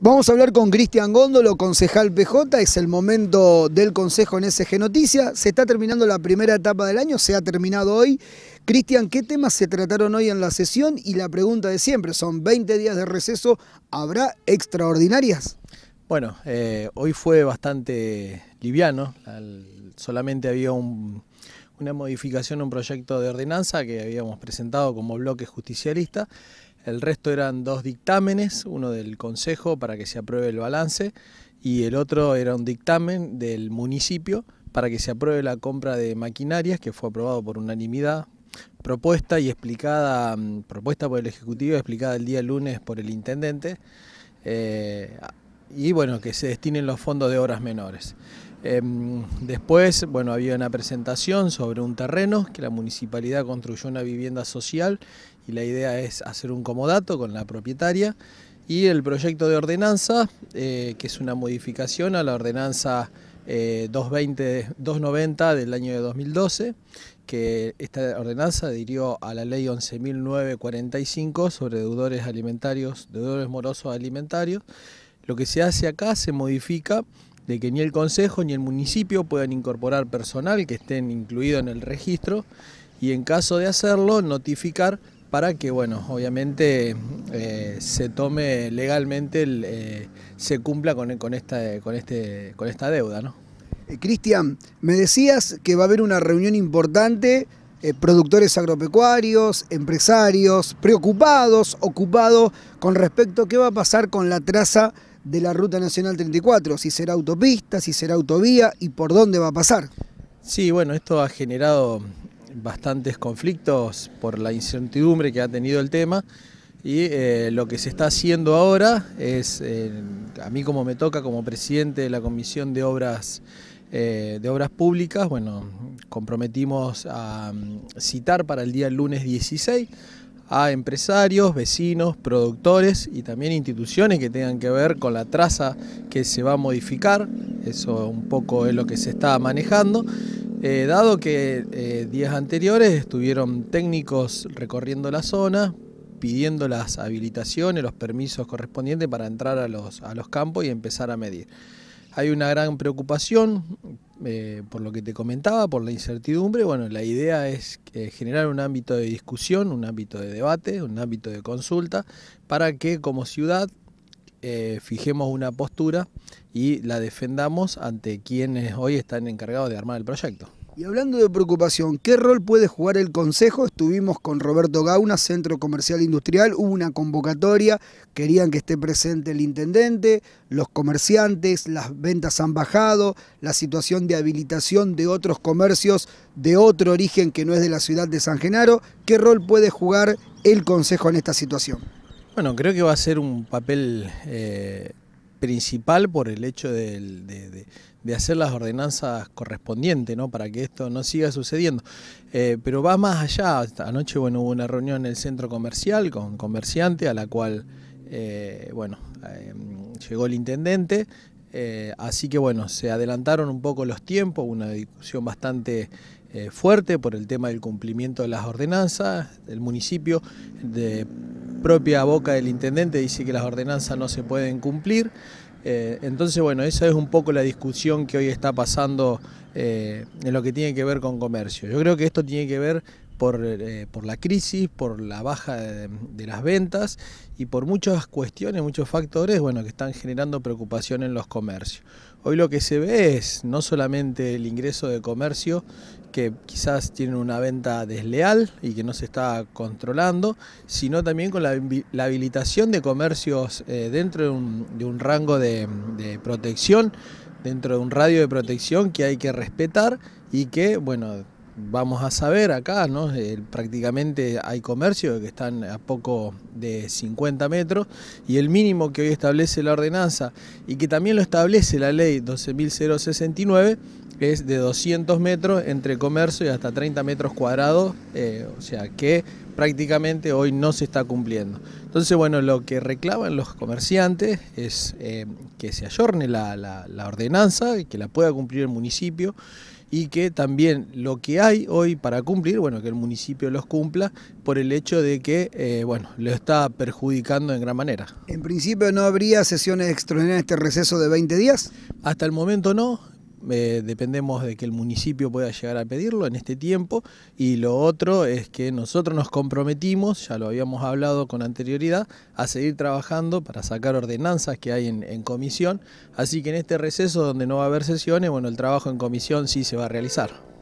Vamos a hablar con Cristian Góndolo, concejal PJ, es el momento del consejo en SG noticia Se está terminando la primera etapa del año, se ha terminado hoy. Cristian, ¿qué temas se trataron hoy en la sesión? Y la pregunta de siempre, son 20 días de receso, ¿habrá extraordinarias? Bueno, eh, hoy fue bastante liviano, solamente había una modificación un proyecto de ordenanza que habíamos presentado como bloque justicialista el resto eran dos dictámenes, uno del Consejo para que se apruebe el balance y el otro era un dictamen del municipio para que se apruebe la compra de maquinarias, que fue aprobado por unanimidad, propuesta y explicada, mm, propuesta por el Ejecutivo, explicada el día lunes por el Intendente, eh, y bueno, que se destinen los fondos de obras menores. Em, después, bueno, había una presentación sobre un terreno que la municipalidad construyó una vivienda social y la idea es hacer un comodato con la propietaria y el proyecto de ordenanza, eh, que es una modificación a la ordenanza 220, eh, 290 del año de 2012, que esta ordenanza adhirió a la ley 11.945 sobre deudores alimentarios, deudores morosos alimentarios. Lo que se hace acá se modifica de que ni el Consejo ni el municipio puedan incorporar personal que estén incluido en el registro y en caso de hacerlo notificar para que, bueno, obviamente eh, se tome legalmente, eh, se cumpla con, con, esta, con, este, con esta deuda, ¿no? Eh, Cristian, me decías que va a haber una reunión importante, productores agropecuarios, empresarios, preocupados, ocupados con respecto a qué va a pasar con la traza de la Ruta Nacional 34, si será autopista, si será autovía y por dónde va a pasar. Sí, bueno, esto ha generado bastantes conflictos por la incertidumbre que ha tenido el tema y eh, lo que se está haciendo ahora es, eh, a mí como me toca como presidente de la Comisión de Obras eh, de Obras Públicas, bueno, comprometimos a mm, citar para el día lunes 16 a empresarios, vecinos, productores y también instituciones que tengan que ver con la traza que se va a modificar. Eso un poco es lo que se está manejando. Eh, dado que eh, días anteriores estuvieron técnicos recorriendo la zona, pidiendo las habilitaciones, los permisos correspondientes para entrar a los, a los campos y empezar a medir. Hay una gran preocupación eh, por lo que te comentaba, por la incertidumbre. Bueno, la idea es eh, generar un ámbito de discusión, un ámbito de debate, un ámbito de consulta, para que como ciudad eh, fijemos una postura y la defendamos ante quienes hoy están encargados de armar el proyecto. Y hablando de preocupación, ¿qué rol puede jugar el Consejo? Estuvimos con Roberto Gauna, Centro Comercial Industrial, hubo una convocatoria, querían que esté presente el intendente, los comerciantes, las ventas han bajado, la situación de habilitación de otros comercios de otro origen que no es de la ciudad de San Genaro. ¿Qué rol puede jugar el Consejo en esta situación? Bueno, creo que va a ser un papel... Eh, principal por el hecho de, hacer las ordenanzas correspondientes, ¿no? Para que esto no siga sucediendo. Eh, pero va más allá. Anoche, bueno, hubo una reunión en el centro comercial con comerciante a la cual, eh, bueno, eh, llegó el intendente. así que, bueno, se adelantaron un poco los tiempos, una discusión bastante eh, fuerte por el tema del cumplimiento de las ordenanzas. El municipio de propia boca del intendente dice que las ordenanzas no se pueden cumplir. Eh, entonces, bueno, esa es un poco la discusión que hoy está pasando eh, en lo que tiene que ver con comercio. Yo creo que esto tiene que ver eh, por, la crisis, por la baja de, las ventas y por muchas cuestiones, muchos factores bueno, que están generando preocupación en los comercios. Hoy lo que se ve es no solamente el ingreso de comercio, que quizás tiene una venta desleal y que no se está controlando, sino también con la, habilitación de comercios eh, dentro de un, rango de protección, dentro de un radio de protección que hay que respetar y que, bueno, vamos a saber acá, ¿no? Eh, prácticamente hay comercios que están a poco de 50 metros y el mínimo que hoy establece la ordenanza y que también lo establece la ley 12.069 es de 200 metros entre comercio y hasta 30 metros cuadrados, eh, o sea que prácticamente hoy no se está cumpliendo. Entonces, bueno, lo que reclaman los comerciantes es eh, que se ayorne la, ordenanza y que la pueda cumplir el municipio y que también lo que hay hoy para cumplir, bueno, que el municipio los cumpla por el hecho de que, eh, bueno, lo está perjudicando en gran manera. En principio no habría sesiones extraordinarias en este receso de 20 días. Hasta el momento no, eh, dependemos de que el municipio pueda llegar a pedirlo en este tiempo y lo otro es que nosotros nos comprometimos, ya lo habíamos hablado con anterioridad, a seguir trabajando para sacar ordenanzas que hay en, en comisión, así que en este receso donde no va a haber sesiones, bueno, el trabajo en comisión sí se va a realizar.